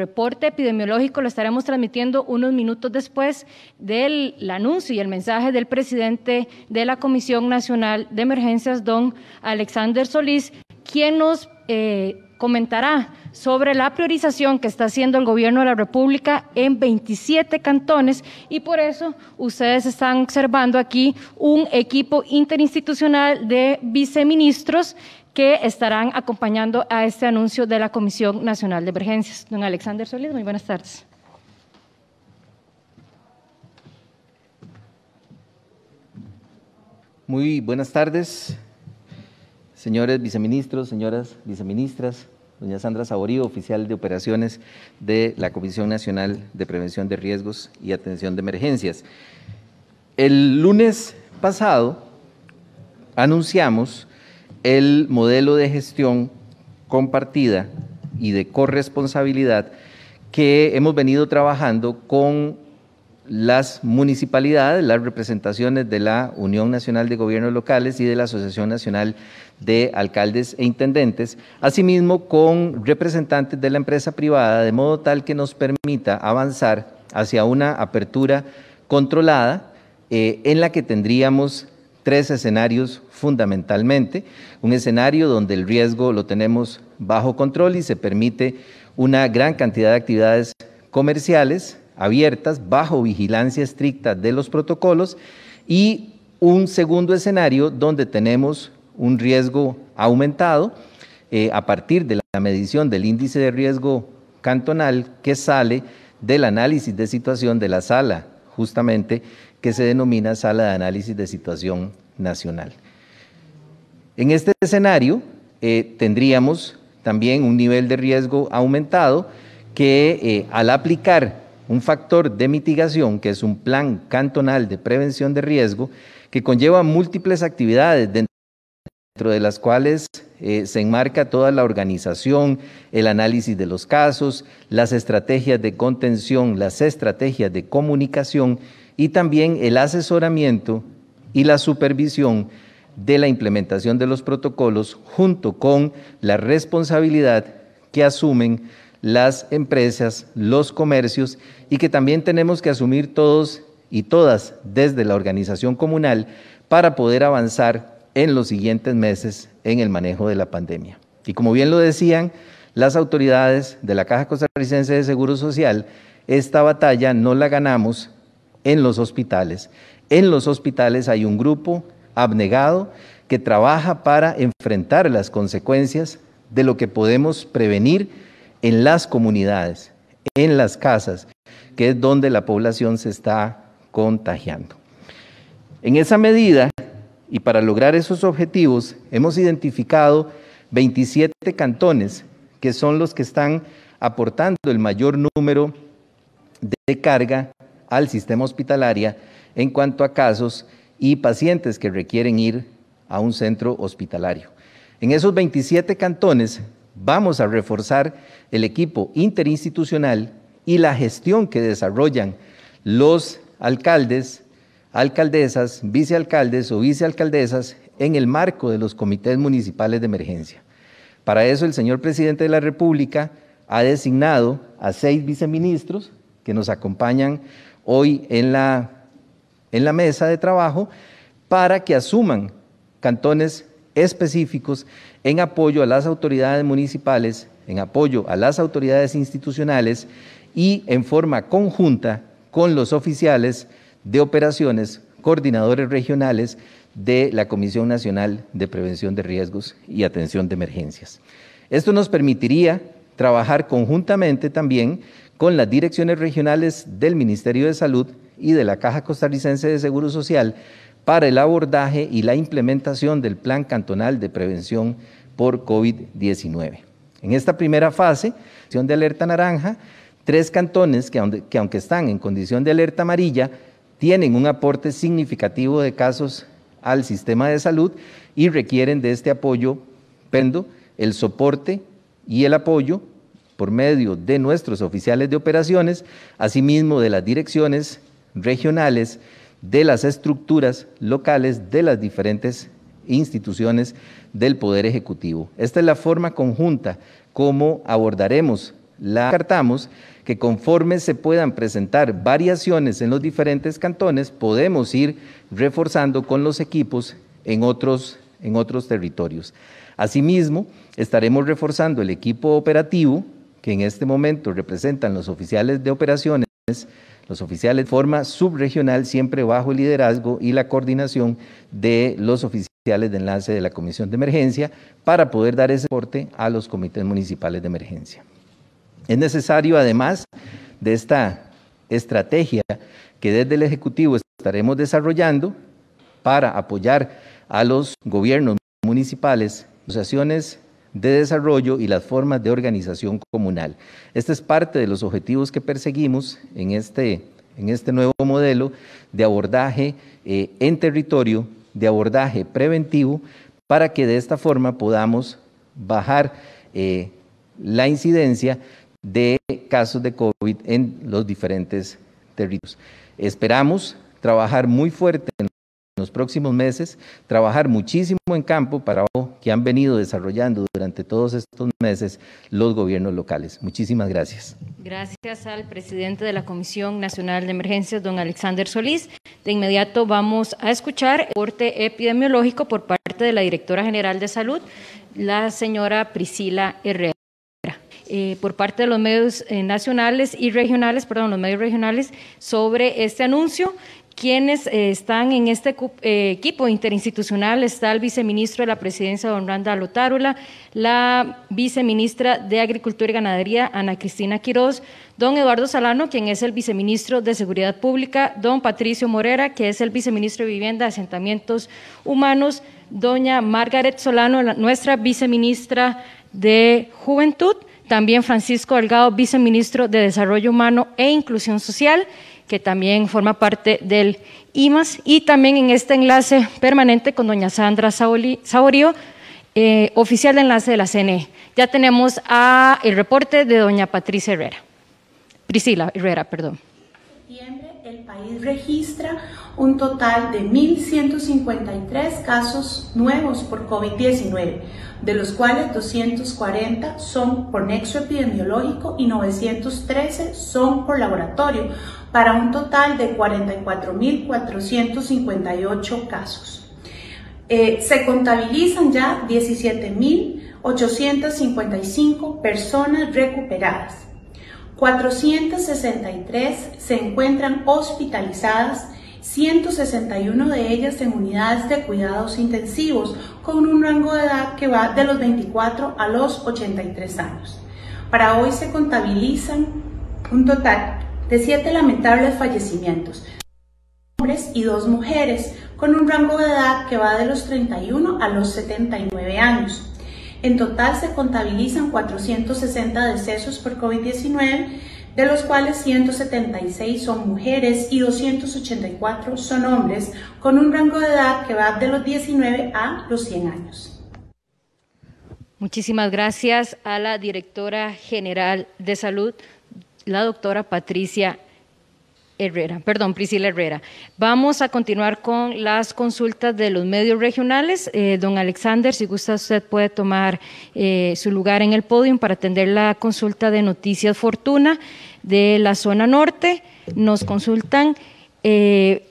reporte epidemiológico lo estaremos transmitiendo unos minutos después del anuncio y el mensaje del presidente de la Comisión Nacional de Emergencias, don Alexander Solís, quien nos eh, comentará sobre la priorización que está haciendo el gobierno de la República en 27 cantones y por eso ustedes están observando aquí un equipo interinstitucional de viceministros que estarán acompañando a este anuncio de la Comisión Nacional de Emergencias. Don Alexander Solís, muy buenas tardes. Muy buenas tardes, señores viceministros, señoras viceministras, doña Sandra Saborío, oficial de operaciones de la Comisión Nacional de Prevención de Riesgos y Atención de Emergencias. El lunes pasado anunciamos el modelo de gestión compartida y de corresponsabilidad que hemos venido trabajando con las municipalidades, las representaciones de la Unión Nacional de Gobiernos Locales y de la Asociación Nacional de Alcaldes e Intendentes, asimismo con representantes de la empresa privada, de modo tal que nos permita avanzar hacia una apertura controlada eh, en la que tendríamos tres escenarios fundamentalmente. Un escenario donde el riesgo lo tenemos bajo control y se permite una gran cantidad de actividades comerciales abiertas bajo vigilancia estricta de los protocolos y un segundo escenario donde tenemos un riesgo aumentado eh, a partir de la medición del índice de riesgo cantonal que sale del análisis de situación de la sala justamente que se denomina Sala de Análisis de Situación Nacional. En este escenario eh, tendríamos también un nivel de riesgo aumentado que eh, al aplicar un factor de mitigación, que es un plan cantonal de prevención de riesgo, que conlleva múltiples actividades dentro de las cuales eh, se enmarca toda la organización, el análisis de los casos, las estrategias de contención, las estrategias de comunicación y también el asesoramiento y la supervisión de la implementación de los protocolos junto con la responsabilidad que asumen las empresas, los comercios y que también tenemos que asumir todos y todas desde la organización comunal para poder avanzar en los siguientes meses en el manejo de la pandemia. Y como bien lo decían las autoridades de la Caja Costarricense de Seguro Social, esta batalla no la ganamos en los hospitales. En los hospitales hay un grupo abnegado que trabaja para enfrentar las consecuencias de lo que podemos prevenir en las comunidades, en las casas, que es donde la población se está contagiando. En esa medida, y para lograr esos objetivos, hemos identificado 27 cantones, que son los que están aportando el mayor número de carga al sistema hospitalaria en cuanto a casos y pacientes que requieren ir a un centro hospitalario. En esos 27 cantones vamos a reforzar el equipo interinstitucional y la gestión que desarrollan los alcaldes, alcaldesas, vicealcaldes o vicealcaldesas en el marco de los comités municipales de emergencia. Para eso el señor presidente de la República ha designado a seis viceministros que nos acompañan hoy en la, en la mesa de trabajo para que asuman cantones específicos en apoyo a las autoridades municipales, en apoyo a las autoridades institucionales y en forma conjunta con los oficiales de operaciones, coordinadores regionales de la Comisión Nacional de Prevención de Riesgos y Atención de Emergencias. Esto nos permitiría trabajar conjuntamente también con las direcciones regionales del Ministerio de Salud y de la Caja Costarricense de Seguro Social para el abordaje y la implementación del Plan Cantonal de Prevención por COVID-19. En esta primera fase, de alerta naranja, tres cantones que, aunque están en condición de alerta amarilla, tienen un aporte significativo de casos al sistema de salud y requieren de este apoyo, el soporte y el apoyo por medio de nuestros oficiales de operaciones, asimismo de las direcciones regionales, de las estructuras locales de las diferentes instituciones del Poder Ejecutivo. Esta es la forma conjunta como abordaremos la cartamos que conforme se puedan presentar variaciones en los diferentes cantones, podemos ir reforzando con los equipos en otros, en otros territorios. Asimismo, estaremos reforzando el equipo operativo que en este momento representan los oficiales de operaciones, los oficiales de forma subregional, siempre bajo el liderazgo y la coordinación de los oficiales de enlace de la Comisión de Emergencia, para poder dar ese soporte a los comités municipales de emergencia. Es necesario, además de esta estrategia que desde el Ejecutivo estaremos desarrollando para apoyar a los gobiernos municipales, asociaciones de desarrollo y las formas de organización comunal. Este es parte de los objetivos que perseguimos en este, en este nuevo modelo de abordaje eh, en territorio, de abordaje preventivo, para que de esta forma podamos bajar eh, la incidencia de casos de COVID en los diferentes territorios. Esperamos trabajar muy fuerte en próximos meses trabajar muchísimo en campo para que han venido desarrollando durante todos estos meses los gobiernos locales. Muchísimas gracias. Gracias al presidente de la Comisión Nacional de Emergencias, don Alexander Solís. De inmediato vamos a escuchar el reporte epidemiológico por parte de la directora general de salud, la señora Priscila Herrera. Eh, por parte de los medios eh, nacionales y regionales, perdón, los medios regionales, sobre este anuncio quienes eh, están en este eh, equipo interinstitucional está el viceministro de la Presidencia, don Randa Otárula, la viceministra de Agricultura y Ganadería, Ana Cristina Quiroz, don Eduardo Salano, quien es el viceministro de Seguridad Pública, don Patricio Morera, que es el viceministro de Vivienda, y Asentamientos Humanos, doña Margaret Solano, nuestra viceministra de Juventud, también Francisco Delgado, viceministro de Desarrollo Humano e Inclusión Social, que también forma parte del IMAS, y también en este enlace permanente con doña Sandra Saborío, eh, oficial de enlace de la CNE. Ya tenemos a el reporte de doña Patricia Herrera. Priscila Herrera, perdón. El país registra un total de 1.153 casos nuevos por COVID-19, de los cuales 240 son por nexo epidemiológico y 913 son por laboratorio, para un total de 44.458 casos. Eh, se contabilizan ya 17.855 personas recuperadas. 463 se encuentran hospitalizadas, 161 de ellas en unidades de cuidados intensivos, con un rango de edad que va de los 24 a los 83 años. Para hoy se contabilizan un total de siete lamentables fallecimientos, hombres y dos mujeres, con un rango de edad que va de los 31 a los 79 años. En total se contabilizan 460 decesos por COVID-19, de los cuales 176 son mujeres y 284 son hombres, con un rango de edad que va de los 19 a los 100 años. Muchísimas gracias a la directora general de salud, la doctora Patricia Herrera, perdón, Priscila Herrera. Vamos a continuar con las consultas de los medios regionales. Eh, don Alexander, si gusta, usted puede tomar eh, su lugar en el podio para atender la consulta de Noticias Fortuna de la zona norte. Nos consultan. Eh,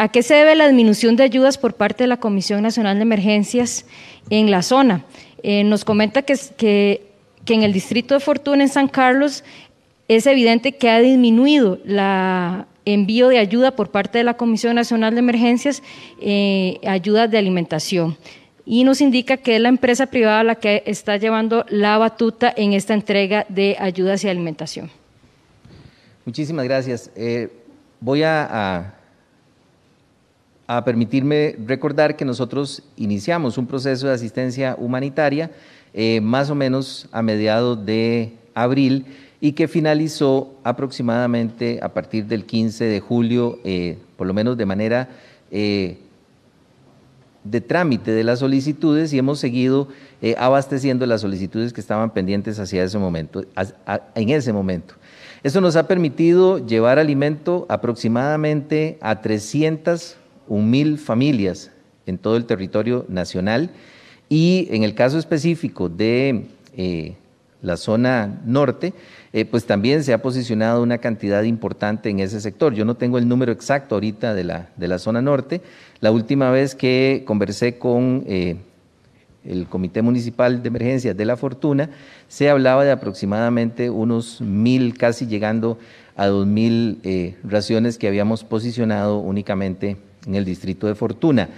¿A qué se debe la disminución de ayudas por parte de la Comisión Nacional de Emergencias en la zona? nos comenta que en el distrito de Fortuna, en San Carlos, es evidente que ha disminuido la envío de ayuda por parte de la Comisión Nacional de Emergencias, eh, ayudas de alimentación. Y nos indica que es la empresa privada la que está llevando la batuta en esta entrega de ayudas y alimentación. Muchísimas gracias. Eh, voy a, permitirme recordar que nosotros iniciamos un proceso de asistencia humanitaria eh, más o menos a mediados de abril y que finalizó aproximadamente a partir del 15 de julio, eh, por lo menos de manera eh, de trámite de las solicitudes y hemos seguido eh, abasteciendo las solicitudes que estaban pendientes hacia ese momento, en ese momento. Eso nos ha permitido llevar alimento aproximadamente a 301 mil familias en todo el territorio nacional y en el caso específico de la zona norte, eh, pues también se ha posicionado una cantidad importante en ese sector. Yo no tengo el número exacto ahorita de la, de la zona norte. La última vez que conversé con eh, el Comité Municipal de Emergencias de la Fortuna, se hablaba de aproximadamente unos mil, casi llegando a dos mil eh, raciones que habíamos posicionado únicamente en el distrito de Fortuna.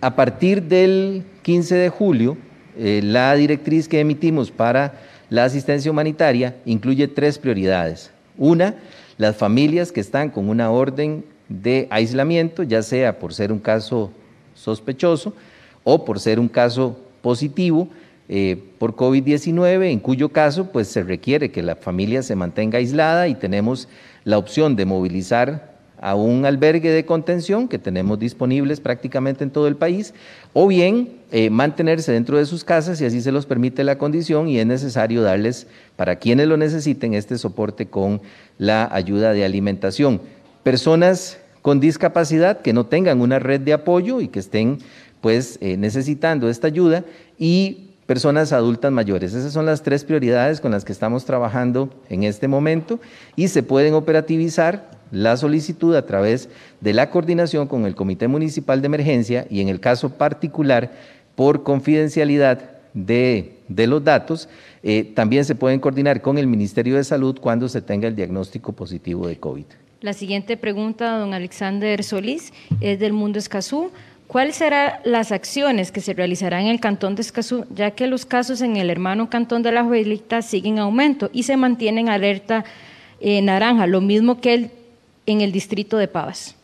a partir del 15 de julio, eh, la directriz que emitimos para la asistencia humanitaria incluye tres prioridades. Una, las familias que están con una orden de aislamiento, ya sea por ser un caso sospechoso o por ser un caso positivo eh, por COVID-19, en cuyo caso pues se requiere que la familia se mantenga aislada y tenemos la opción de movilizar a un albergue de contención que tenemos disponibles prácticamente en todo el país, o bien eh, mantenerse dentro de sus casas y así se los permite la condición y es necesario darles, para quienes lo necesiten, este soporte con la ayuda de alimentación. Personas con discapacidad que no tengan una red de apoyo y que estén pues eh, necesitando esta ayuda y personas adultas mayores. Esas son las tres prioridades con las que estamos trabajando en este momento y se pueden operativizar la solicitud a través de la coordinación con el Comité Municipal de Emergencia y en el caso particular por confidencialidad de, los datos, eh, también se pueden coordinar con el Ministerio de Salud cuando se tenga el diagnóstico positivo de COVID. La siguiente pregunta, don Alexander Solís, es del Mundo Escazú. ¿Cuáles serán las acciones que se realizarán en el cantón de Escazú, ya que los casos en el hermano cantón de La juelita siguen en aumento y se mantienen alerta eh, naranja, lo mismo que el en el distrito de Pavas.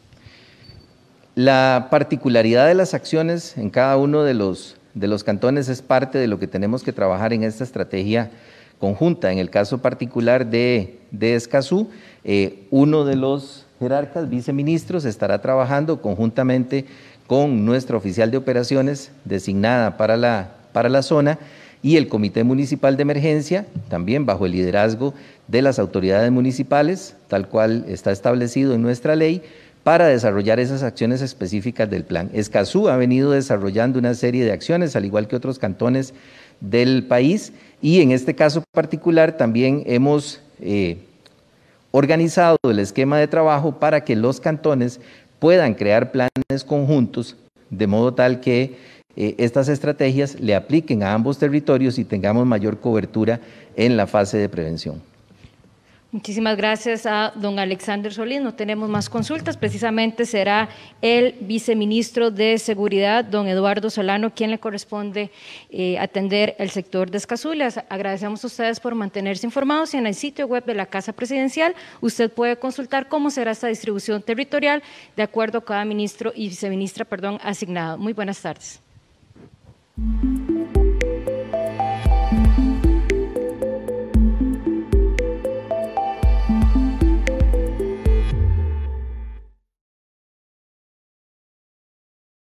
La particularidad de las acciones en cada uno de los, de los cantones es parte de lo que tenemos que trabajar en esta estrategia conjunta. En el caso particular de, Escazú, eh, uno de los jerarcas, viceministros, estará trabajando conjuntamente con nuestra oficial de operaciones designada para la, para la zona y el Comité Municipal de Emergencia, también bajo el liderazgo de las autoridades municipales, tal cual está establecido en nuestra ley, para desarrollar esas acciones específicas del plan. Escazú ha venido desarrollando una serie de acciones, al igual que otros cantones del país, y en este caso particular también hemos eh, organizado el esquema de trabajo para que los cantones puedan crear planes conjuntos, de modo tal que eh, estas estrategias le apliquen a ambos territorios y tengamos mayor cobertura en la fase de prevención. Muchísimas gracias a don Alexander Solís. No tenemos más consultas. Precisamente será el viceministro de Seguridad, don Eduardo Solano, quien le corresponde eh, atender el sector de Escazú. agradecemos a ustedes por mantenerse informados y en el sitio web de la Casa Presidencial usted puede consultar cómo será esta distribución territorial de acuerdo a cada ministro y viceministra perdón, asignado. Muy buenas tardes.